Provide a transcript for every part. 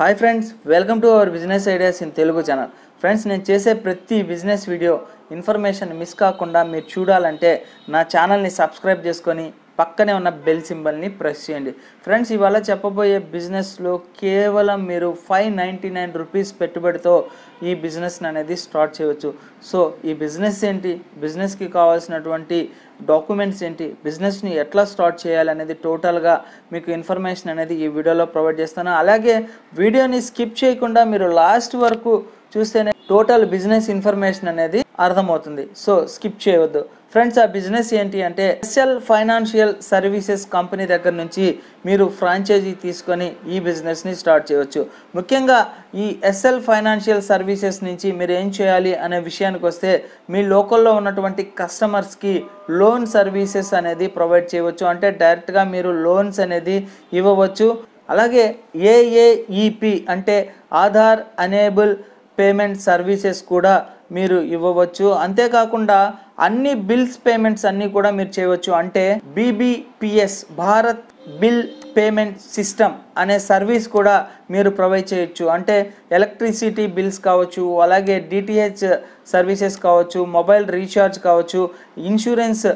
hi friends welcome to our business ideas in Telugu channel friends నేను చేసే ప్రతి business video information miss కాకుండా మీరు చూడాలంటే నా ఛానల్ని సబ్స్క్రైబ్ చేసుకొని పక్కనే ఉన్న బెల్ సింబల్ని ప్రెస్ చేయండి ఫ్రెండ్స్ ఇవాళ చెప్పబోయే బిజినెస్లో కేవలం మీరు ఫైవ్ నైంటీ నైన్ రూపీస్ పెట్టుబడితో ఈ బిజినెస్ని అనేది స్టార్ట్ చేయవచ్చు సో ఈ బిజినెస్ ఏంటి బిజినెస్కి కావాల్సినటువంటి డాక్యుమెంట్స్ ఏంటి బిజినెస్ని ఎట్లా స్టార్ట్ చేయాలి అనేది టోటల్గా మీకు ఇన్ఫర్మేషన్ అనేది ఈ వీడియోలో ప్రొవైడ్ చేస్తాను అలాగే వీడియోని స్కిప్ చేయకుండా మీరు లాస్ట్ వరకు చూస్తేనే టోటల్ బిజినెస్ ఇన్ఫర్మేషన్ అనేది అర్థమవుతుంది సో స్కిప్ చేయవద్దు ఫ్రెండ్స్ ఆ బిజినెస్ ఏంటి అంటే ఎస్ఎల్ ఫైనాన్షియల్ సర్వీసెస్ కంపెనీ దగ్గర నుంచి మీరు ఫ్రాంచైజీ తీసుకొని ఈ బిజినెస్ని స్టార్ట్ చేయవచ్చు ముఖ్యంగా ఈ ఎస్ఎల్ ఫైనాన్షియల్ సర్వీసెస్ నుంచి మీరు ఏం చేయాలి అనే విషయానికి వస్తే మీ లోకల్లో ఉన్నటువంటి కస్టమర్స్కి లోన్ సర్వీసెస్ అనేది ప్రొవైడ్ చేయవచ్చు అంటే డైరెక్ట్గా మీరు లోన్స్ అనేది ఇవ్వవచ్చు అలాగే ఏఏఈపి అంటే ఆధార్ అనేబుల్ పేమెంట్ సర్వీసెస్ కూడా మీరు ఇవ్వవచ్చు అంతేకాకుండా అన్ని బిల్స్ పేమెంట్స్ అన్నీ కూడా మీరు చేయవచ్చు అంటే BBPS Bharat bill payment system అనే సర్వీస్ కూడా మీరు ప్రొవైడ్ చేయొచ్చు అంటే ఎలక్ట్రిసిటీ బిల్స్ కావచ్చు అలాగే డిటిహెచ్ సర్వీసెస్ కావచ్చు మొబైల్ రీఛార్జ్ కావచ్చు ఇన్సూరెన్స్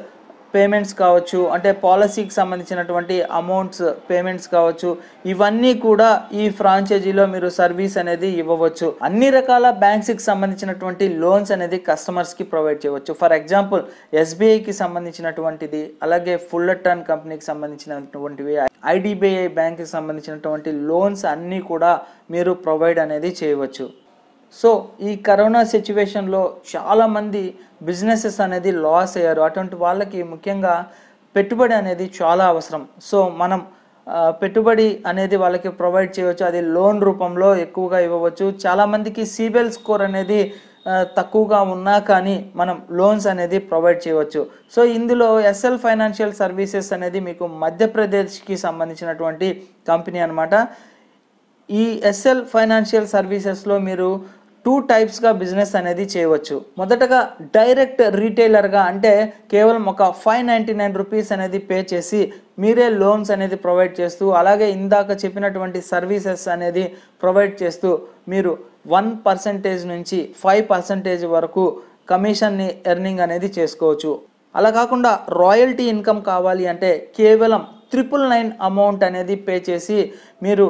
పేమెంట్స్ కావచ్చు అంటే పాలసీకి సంబంధించినటువంటి అమౌంట్స్ పేమెంట్స్ కావచ్చు ఇవన్నీ కూడా ఈ ఫ్రాంచైజీలో మీరు సర్వీస్ అనేది ఇవ్వవచ్చు అన్ని రకాల బ్యాంక్స్కి సంబంధించినటువంటి లోన్స్ అనేది కస్టమర్స్కి ప్రొవైడ్ చేయవచ్చు ఫర్ ఎగ్జాంపుల్ ఎస్బీఐకి సంబంధించినటువంటిది అలాగే టర్న్ కంపెనీకి సంబంధించినటువంటివి ఐడిబిఐ బ్యాంక్కి సంబంధించినటువంటి లోన్స్ అన్నీ కూడా మీరు ప్రొవైడ్ అనేది చేయవచ్చు సో ఈ కరోనా సిచ్యువేషన్లో చాలామంది బిజినెసెస్ అనేది లాస్ అయ్యారు అటువంటి వాళ్ళకి ముఖ్యంగా పెట్టుబడి అనేది చాలా అవసరం సో మనం పెట్టుబడి అనేది వాళ్ళకి ప్రొవైడ్ చేయవచ్చు అది లోన్ రూపంలో ఎక్కువగా ఇవ్వవచ్చు చాలామందికి సిబిల్ స్కోర్ అనేది తక్కువగా ఉన్నా కానీ మనం లోన్స్ అనేది ప్రొవైడ్ చేయవచ్చు సో ఇందులో ఎస్ఎల్ ఫైనాన్షియల్ సర్వీసెస్ అనేది మీకు మధ్యప్రదేశ్కి సంబంధించినటువంటి కంపెనీ అనమాట ఈ ఎస్ఎల్ ఫైనాన్షియల్ సర్వీసెస్లో మీరు టూ టైప్స్గా బిజినెస్ అనేది చేయవచ్చు మొదటగా డైరెక్ట్ రీటైలర్గా అంటే కేవలం ఒక ఫైవ్ నైంటీ నైన్ రూపీస్ అనేది పే చేసి మీరే లోన్స్ అనేది ప్రొవైడ్ చేస్తూ అలాగే ఇందాక చెప్పినటువంటి సర్వీసెస్ అనేది ప్రొవైడ్ చేస్తూ మీరు వన్ పర్సంటేజ్ నుంచి ఫైవ్ పర్సంటేజ్ వరకు కమిషన్ని ఎర్నింగ్ అనేది చేసుకోవచ్చు అలా కాకుండా రాయల్టీ ఇన్కమ్ కావాలి అంటే కేవలం ట్రిపుల్ నైన్ అమౌంట్ అనేది పే చేసి మీరు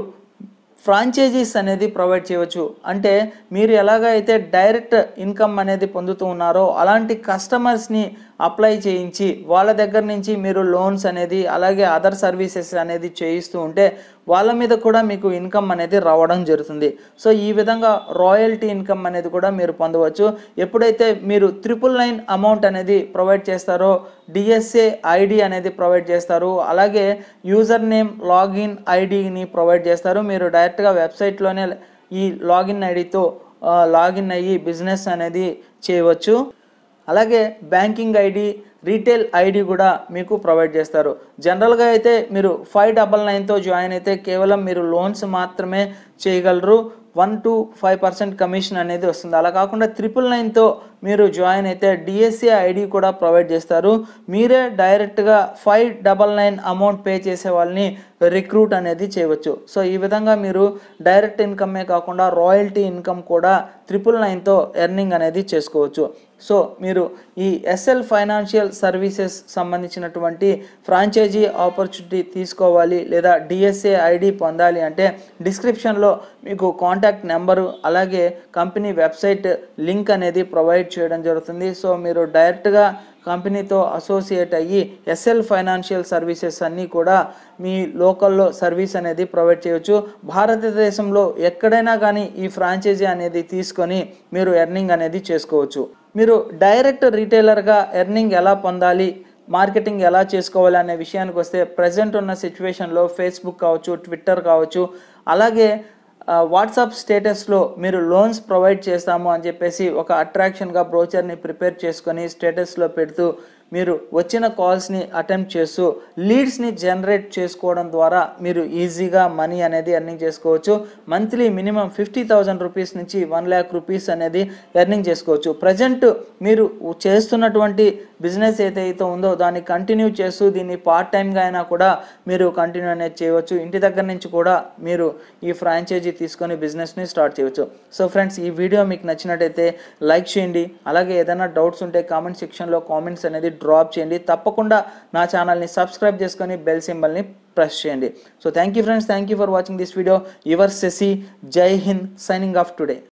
ఫ్రాంచైజీస్ అనేది ప్రొవైడ్ చేయవచ్చు అంటే మీరు ఎలాగైతే డైరెక్ట్ ఇన్కమ్ అనేది పొందుతూ ఉన్నారో అలాంటి కస్టమర్స్ని అప్లై చేయించి వాళ్ళ దగ్గర నుంచి మీరు లోన్స్ అనేది అలాగే అదర్ సర్వీసెస్ అనేది చేయిస్తూ ఉంటే వాళ్ళ మీద కూడా మీకు ఇన్కమ్ అనేది రావడం జరుగుతుంది సో ఈ విధంగా రాయల్టీ ఇన్కమ్ అనేది కూడా మీరు పొందవచ్చు ఎప్పుడైతే మీరు ట్రిపుల్ నైన్ అమౌంట్ అనేది ప్రొవైడ్ చేస్తారో డిఎస్ఏ ఐడి అనేది ప్రొవైడ్ చేస్తారు అలాగే యూజర్ నేమ్ లాగిన్ ఐడిని ప్రొవైడ్ చేస్తారు మీరు డైరెక్ట్గా వెబ్సైట్లోనే ఈ లాగిన్ ఐడితో లాగిన్ అయ్యి బిజినెస్ అనేది చేయవచ్చు అలాగే బ్యాంకింగ్ ఐడి రీటైల్ ఐడి కూడా మీకు ప్రొవైడ్ చేస్తారు జనరల్గా అయితే మీరు ఫైవ్ డబల్ నైన్తో జాయిన్ అయితే కేవలం మీరు లోన్స్ మాత్రమే చేయగలరు one two five percent commission అనేది వస్తుంది అలా కాకుండా త్రిపుల్ నైన్తో మీరు జాయిన్ అయితే డిఎస్సి ఐడి కూడా ప్రొవైడ్ చేస్తారు మీరే డైరెక్ట్గా five double nine amount pay చేసే వాళ్ళని రిక్రూట్ అనేది చేయవచ్చు సో ఈ విధంగా మీరు డైరెక్ట్ ఇన్కమే కాకుండా రాయల్టీ ఇన్కమ్ కూడా త్రిపుల్ నైన్తో ఎర్నింగ్ అనేది చేసుకోవచ్చు సో మీరు ఈ ఎస్ఎల్ ఫైనాన్షియల్ సర్వీసెస్ సంబంధించినటువంటి ఫ్రాంచైజీ ఆపర్చునిటీ తీసుకోవాలి లేదా డిఎస్ఏ ఐడి పొందాలి అంటే డిస్క్రిప్షన్లో మీకు కాంటాక్ట్ నెంబరు అలాగే కంపెనీ వెబ్సైట్ లింక్ అనేది ప్రొవైడ్ చేయడం జరుగుతుంది సో మీరు డైరెక్ట్గా కంపెనీతో అసోసియేట్ అయ్యి ఎస్ఎల్ ఫైనాన్షియల్ సర్వీసెస్ అన్నీ కూడా మీ లోకల్లో సర్వీస్ అనేది ప్రొవైడ్ చేయవచ్చు భారతదేశంలో ఎక్కడైనా కానీ ఈ ఫ్రాంచైజీ అనేది తీసుకొని మీరు ఎర్నింగ్ అనేది చేసుకోవచ్చు మీరు డైరెక్ట్ రీటైలర్గా ఎర్నింగ్ ఎలా పొందాలి మార్కెటింగ్ ఎలా చేసుకోవాలి అనే విషయానికి వస్తే ప్రజెంట్ ఉన్న సిచ్యువేషన్లో ఫేస్బుక్ కావచ్చు ట్విట్టర్ కావచ్చు అలాగే వాట్సాప్ స్టేటస్లో మీరు లోన్స్ ప్రొవైడ్ చేస్తాము అని చెప్పేసి ఒక అట్రాక్షన్గా బ్రోచర్ని ప్రిపేర్ చేసుకొని స్టేటస్లో పెడుతూ మీరు వచ్చిన కాల్స్ని అటెంప్ట్ చేస్తూ లీడ్స్ని జనరేట్ చేసుకోవడం ద్వారా మీరు ఈజీగా మనీ అనేది ఎర్నింగ్ చేసుకోవచ్చు monthly minimum fifty thousand rupees నుంచి వన్ ల్యాక్ రూపీస్ అనేది ఎర్నింగ్ చేసుకోవచ్చు ప్రజెంట్ మీరు చేస్తున్నటువంటి బిజినెస్ ఏదైతే ఉందో దాన్ని కంటిన్యూ చేస్తూ దీన్ని పార్ట్ టైంగా అయినా కూడా మీరు కంటిన్యూ అనేది చేయవచ్చు ఇంటి దగ్గర నుంచి కూడా మీరు ఈ ఫ్రాంచైజీ తీసుకొని బిజినెస్ని స్టార్ట్ చేయవచ్చు సో ఫ్రెండ్స్ ఈ వీడియో మీకు నచ్చినట్టయితే లైక్ చేయండి అలాగే ఏదైనా డౌట్స్ ఉంటే కామెంట్ సెక్షన్లో కామెంట్స్ అనేది డ్రాప్ చేయండి తప్పకుండా నా ఛానల్ని సబ్స్క్రైబ్ చేసుకొని బెల్ సింబల్ని ప్రెస్ చేయండి so thank you friends thank you for watching this video your Shashi జై హింద్ సైనింగ్ ఆఫ్ టుడే